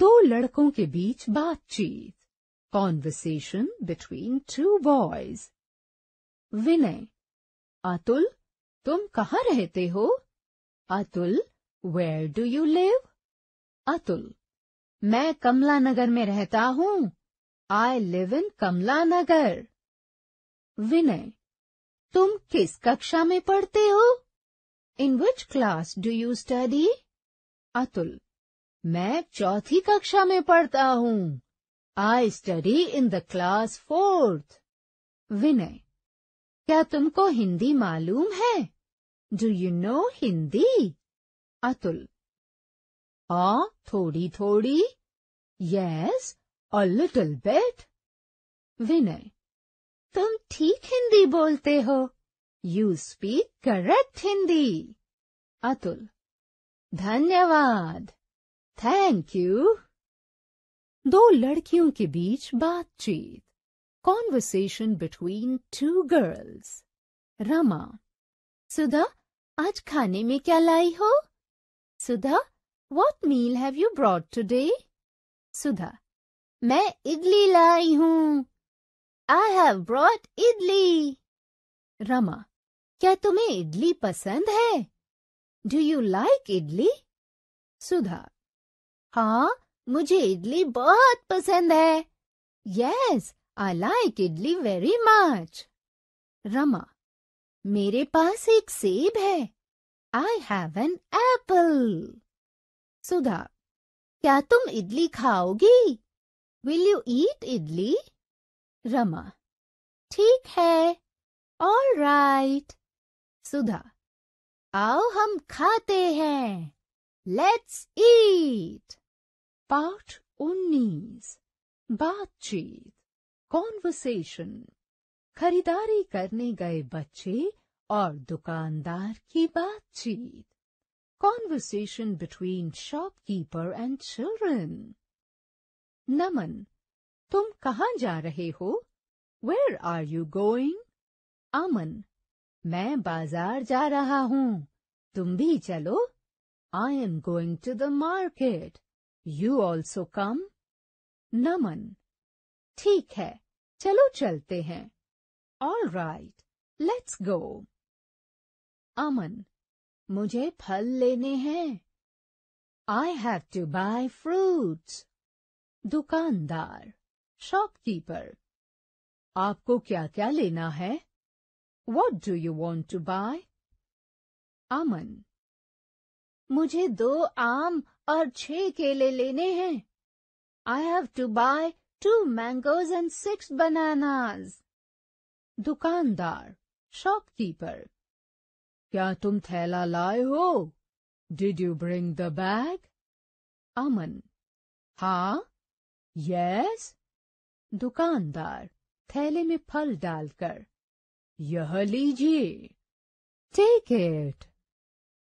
दो लड़कों के बीच बातचीत conversation between two boys Vinay Atul तुम कहाँ रहते हो Atul where do you live Atul मैं कमला नगर में रहता हूँ आई लिव इन कमला नगर विनय तुम किस कक्षा में पढ़ते हो in which class do you study Atul मैं चौथी कक्षा में पढ़ता हूँ I study in the class fourth Vinay क्या तुमको हिंदी मालूम है do you know Hindi Atul हाँ थोड़ी थोड़ी यस और लिटिल बेट विनय तुम ठीक हिंदी बोलते हो you speak correct Hindi Atul धन्यवाद थैंक यू दो लड़कियों के बीच बातचीत conversation between two girls Rama Sudha आज खाने में क्या लाई हो Sudha what meal have you brought today Sudha मैं इडली लाई हूँ I have brought idli Rama क्या तुम्हें इडली पसंद है do you like idli Sudha हाँ मुझे इडली बहुत पसंद है yes I like idli very much Rama मेरे पास एक सेब है I have an apple Sudha क्या तुम इडली खाओगी will you eat idli Rama ठीक है ऑल राइट सुधा आओ हम खाते हैं लेट्स ईट पाठ उन्नीस बातचीत कॉन्वर्सेशन खरीदारी करने गए बच्चे और दुकानदार की बातचीत conversation between shopkeeper and children Naman तुम कहाँ जा रहे हो where are you going Aman मैं बाजार जा रहा हूँ तुम भी चलो I am going to the market you also come Naman ठीक है चलो चलते हैं all right let's go Aman मुझे फल लेने हैं I have to buy fruits दुकानदार शॉपकीपर आपको क्या क्या लेना है what do you want to bye अमन मुझे दो आम और छह केले लेने हैं I have to buy two mangoes and six bananas दुकानदार शॉपकीपर क्या तुम थैला लाए हो did you bring the bag Aman हाँ यस दुकानदार थैले में फल डालकर यह लीजिए टेक इट